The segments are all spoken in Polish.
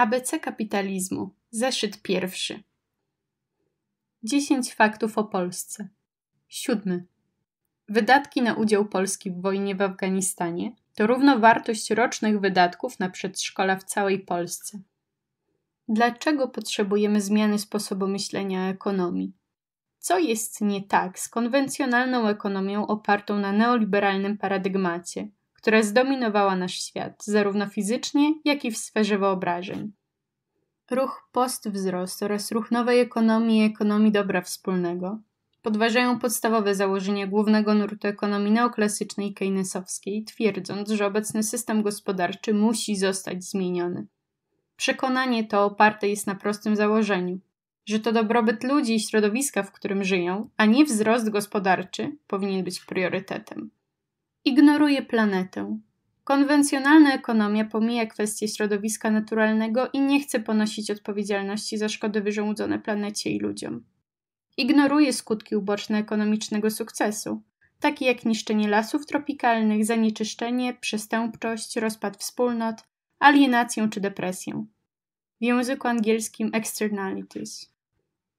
ABC kapitalizmu. Zeszyt pierwszy. 10 faktów o Polsce. 7. Wydatki na udział Polski w wojnie w Afganistanie to równowartość rocznych wydatków na przedszkola w całej Polsce. Dlaczego potrzebujemy zmiany sposobu myślenia o ekonomii? Co jest nie tak z konwencjonalną ekonomią opartą na neoliberalnym paradygmacie, która zdominowała nasz świat, zarówno fizycznie, jak i w sferze wyobrażeń. Ruch postwzrost oraz ruch nowej ekonomii i ekonomii dobra wspólnego podważają podstawowe założenia głównego nurtu ekonomii neoklasycznej keynesowskiej, twierdząc, że obecny system gospodarczy musi zostać zmieniony. Przekonanie to oparte jest na prostym założeniu, że to dobrobyt ludzi i środowiska, w którym żyją, a nie wzrost gospodarczy, powinien być priorytetem ignoruje planetę. Konwencjonalna ekonomia pomija kwestie środowiska naturalnego i nie chce ponosić odpowiedzialności za szkody wyrządzone planecie i ludziom. Ignoruje skutki uboczne ekonomicznego sukcesu, takie jak niszczenie lasów tropikalnych, zanieczyszczenie, przestępczość, rozpad wspólnot, alienację czy depresję. W języku angielskim externalities.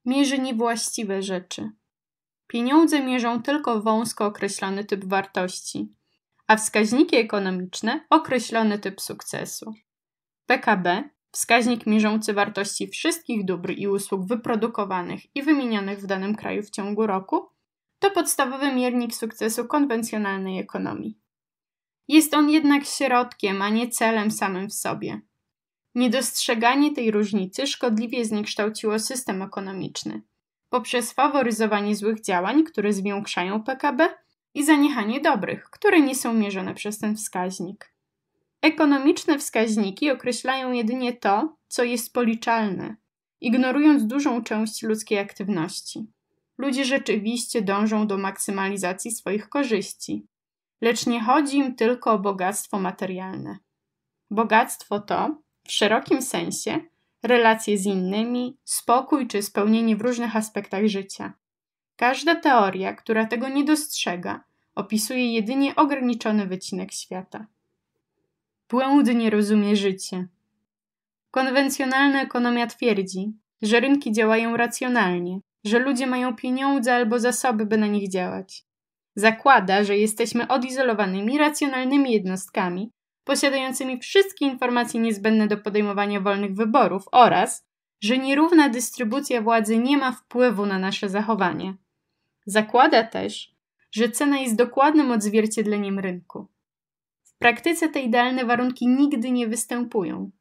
Mierzy niewłaściwe rzeczy. Pieniądze mierzą tylko wąsko określony typ wartości, a wskaźniki ekonomiczne określony typ sukcesu. PKB wskaźnik mierzący wartości wszystkich dóbr i usług wyprodukowanych i wymienionych w danym kraju w ciągu roku, to podstawowy miernik sukcesu konwencjonalnej ekonomii. Jest on jednak środkiem, a nie celem samym w sobie. Niedostrzeganie tej różnicy szkodliwie zniekształciło system ekonomiczny, poprzez faworyzowanie złych działań, które zwiększają PKB i zaniechanie dobrych, które nie są mierzone przez ten wskaźnik. Ekonomiczne wskaźniki określają jedynie to, co jest policzalne, ignorując dużą część ludzkiej aktywności. Ludzie rzeczywiście dążą do maksymalizacji swoich korzyści, lecz nie chodzi im tylko o bogactwo materialne. Bogactwo to, w szerokim sensie, relacje z innymi, spokój czy spełnienie w różnych aspektach życia. Każda teoria, która tego nie dostrzega, opisuje jedynie ograniczony wycinek świata. Błędnie rozumie życie. Konwencjonalna ekonomia twierdzi, że rynki działają racjonalnie, że ludzie mają pieniądze albo zasoby, by na nich działać. Zakłada, że jesteśmy odizolowanymi, racjonalnymi jednostkami, posiadającymi wszystkie informacje niezbędne do podejmowania wolnych wyborów oraz, że nierówna dystrybucja władzy nie ma wpływu na nasze zachowanie. Zakłada też, że cena jest dokładnym odzwierciedleniem rynku. W praktyce te idealne warunki nigdy nie występują.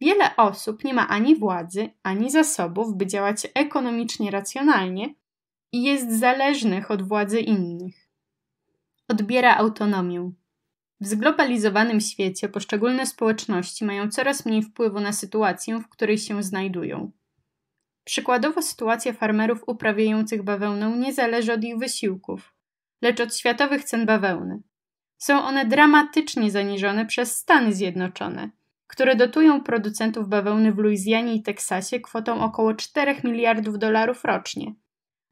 Wiele osób nie ma ani władzy, ani zasobów, by działać ekonomicznie racjonalnie i jest zależnych od władzy innych. Odbiera autonomię. W zglobalizowanym świecie poszczególne społeczności mają coraz mniej wpływu na sytuację, w której się znajdują. Przykładowo sytuacja farmerów uprawiających bawełnę nie zależy od ich wysiłków, lecz od światowych cen bawełny. Są one dramatycznie zaniżone przez Stany Zjednoczone, które dotują producentów bawełny w Luizjanie i Teksasie kwotą około 4 miliardów dolarów rocznie,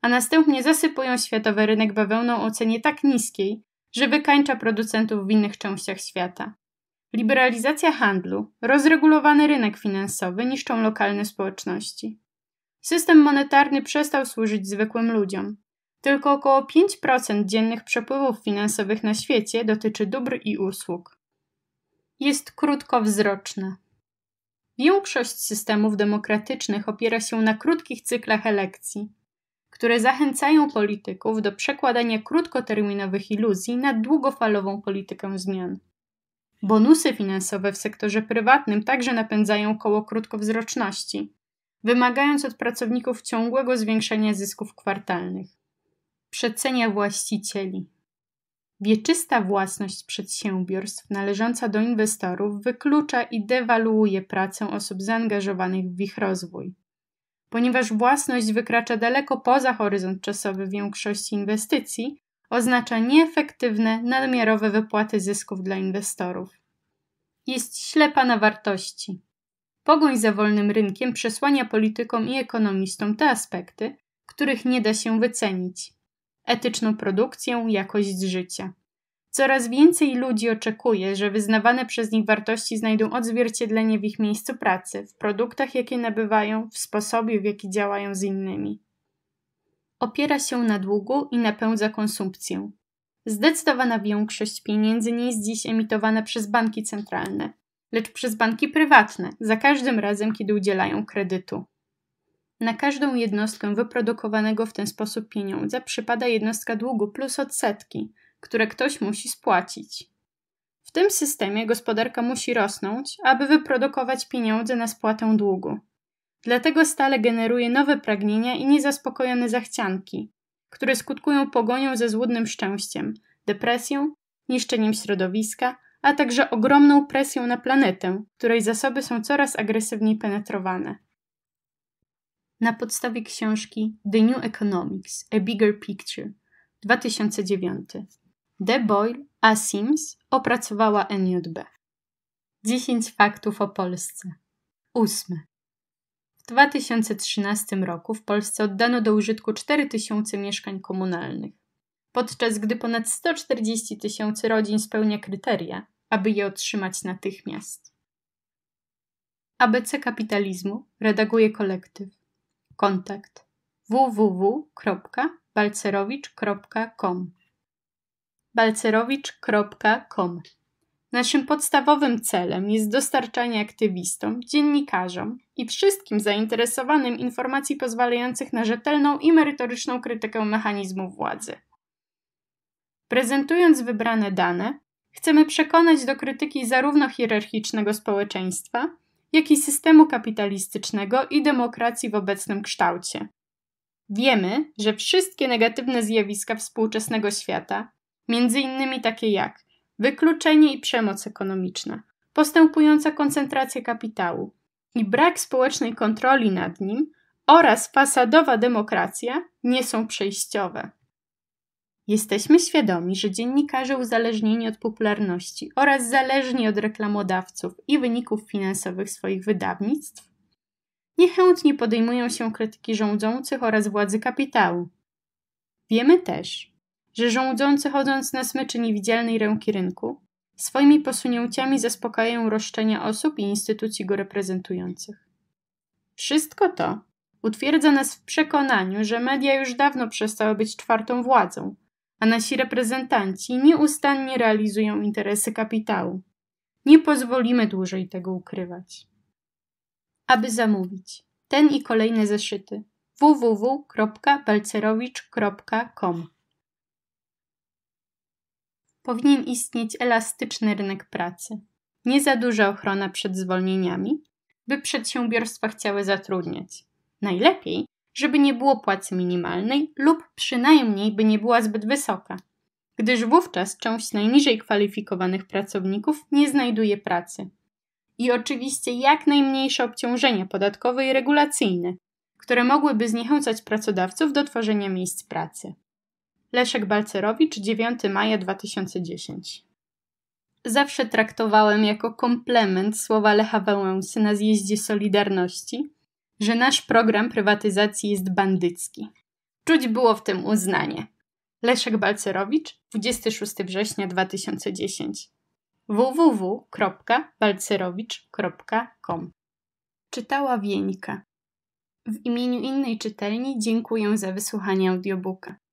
a następnie zasypują światowy rynek bawełną o cenie tak niskiej, że wykańcza producentów w innych częściach świata. Liberalizacja handlu, rozregulowany rynek finansowy niszczą lokalne społeczności. System monetarny przestał służyć zwykłym ludziom. Tylko około 5% dziennych przepływów finansowych na świecie dotyczy dóbr i usług. Jest krótkowzroczne. Większość systemów demokratycznych opiera się na krótkich cyklach elekcji które zachęcają polityków do przekładania krótkoterminowych iluzji na długofalową politykę zmian. Bonusy finansowe w sektorze prywatnym także napędzają koło krótkowzroczności, wymagając od pracowników ciągłego zwiększenia zysków kwartalnych. Przecenia właścicieli. Wieczysta własność przedsiębiorstw należąca do inwestorów wyklucza i dewaluuje pracę osób zaangażowanych w ich rozwój. Ponieważ własność wykracza daleko poza horyzont czasowy większości inwestycji, oznacza nieefektywne, nadmiarowe wypłaty zysków dla inwestorów. Jest ślepa na wartości. Pogoń za wolnym rynkiem przesłania politykom i ekonomistom te aspekty, których nie da się wycenić: etyczną produkcję, jakość życia. Coraz więcej ludzi oczekuje, że wyznawane przez nich wartości znajdą odzwierciedlenie w ich miejscu pracy, w produktach, jakie nabywają, w sposobie, w jaki działają z innymi. Opiera się na długu i napędza konsumpcję. Zdecydowana większość pieniędzy nie jest dziś emitowana przez banki centralne, lecz przez banki prywatne, za każdym razem, kiedy udzielają kredytu. Na każdą jednostkę wyprodukowanego w ten sposób pieniądza przypada jednostka długu plus odsetki – które ktoś musi spłacić. W tym systemie gospodarka musi rosnąć, aby wyprodukować pieniądze na spłatę długu. Dlatego stale generuje nowe pragnienia i niezaspokojone zachcianki, które skutkują pogonią ze złudnym szczęściem, depresją, niszczeniem środowiska, a także ogromną presją na planetę, której zasoby są coraz agresywniej penetrowane. Na podstawie książki The New Economics A Bigger Picture 2009 De Boyle, a Sims opracowała NJB. 10 faktów o Polsce. 8. W 2013 roku w Polsce oddano do użytku 4000 mieszkań komunalnych, podczas gdy ponad 140 tysięcy rodzin spełnia kryteria, aby je otrzymać natychmiast. ABC Kapitalizmu redaguje kolektyw. Kontakt www.balcerowicz.com balcerowicz.com. Naszym podstawowym celem jest dostarczanie aktywistom, dziennikarzom i wszystkim zainteresowanym informacji pozwalających na rzetelną i merytoryczną krytykę mechanizmów władzy. Prezentując wybrane dane, chcemy przekonać do krytyki zarówno hierarchicznego społeczeństwa, jak i systemu kapitalistycznego i demokracji w obecnym kształcie. Wiemy, że wszystkie negatywne zjawiska współczesnego świata między innymi takie jak wykluczenie i przemoc ekonomiczna, postępująca koncentracja kapitału i brak społecznej kontroli nad nim oraz fasadowa demokracja nie są przejściowe. Jesteśmy świadomi, że dziennikarze uzależnieni od popularności oraz zależni od reklamodawców i wyników finansowych swoich wydawnictw niechętnie podejmują się krytyki rządzących oraz władzy kapitału. Wiemy też, że żołdzący chodząc na smyczy niewidzialnej ręki rynku, swoimi posunięciami zaspokajają roszczenia osób i instytucji go reprezentujących. Wszystko to utwierdza nas w przekonaniu, że media już dawno przestały być czwartą władzą, a nasi reprezentanci nieustannie realizują interesy kapitału. Nie pozwolimy dłużej tego ukrywać. Aby zamówić ten i kolejne zeszyty www.balcerowicz.com powinien istnieć elastyczny rynek pracy, nie za duża ochrona przed zwolnieniami, by przedsiębiorstwa chciały zatrudniać. Najlepiej, żeby nie było płacy minimalnej lub przynajmniej by nie była zbyt wysoka, gdyż wówczas część najniżej kwalifikowanych pracowników nie znajduje pracy. I oczywiście jak najmniejsze obciążenia podatkowe i regulacyjne, które mogłyby zniechęcać pracodawców do tworzenia miejsc pracy. Leszek Balcerowicz, 9 maja 2010. Zawsze traktowałem jako komplement słowa Lecha Wałęsy na zjeździe Solidarności, że nasz program prywatyzacji jest bandycki. Czuć było w tym uznanie. Leszek Balcerowicz, 26 września 2010 www.balcerowicz.com Czytała Wieńka. W imieniu innej czytelni dziękuję za wysłuchanie audiobooka.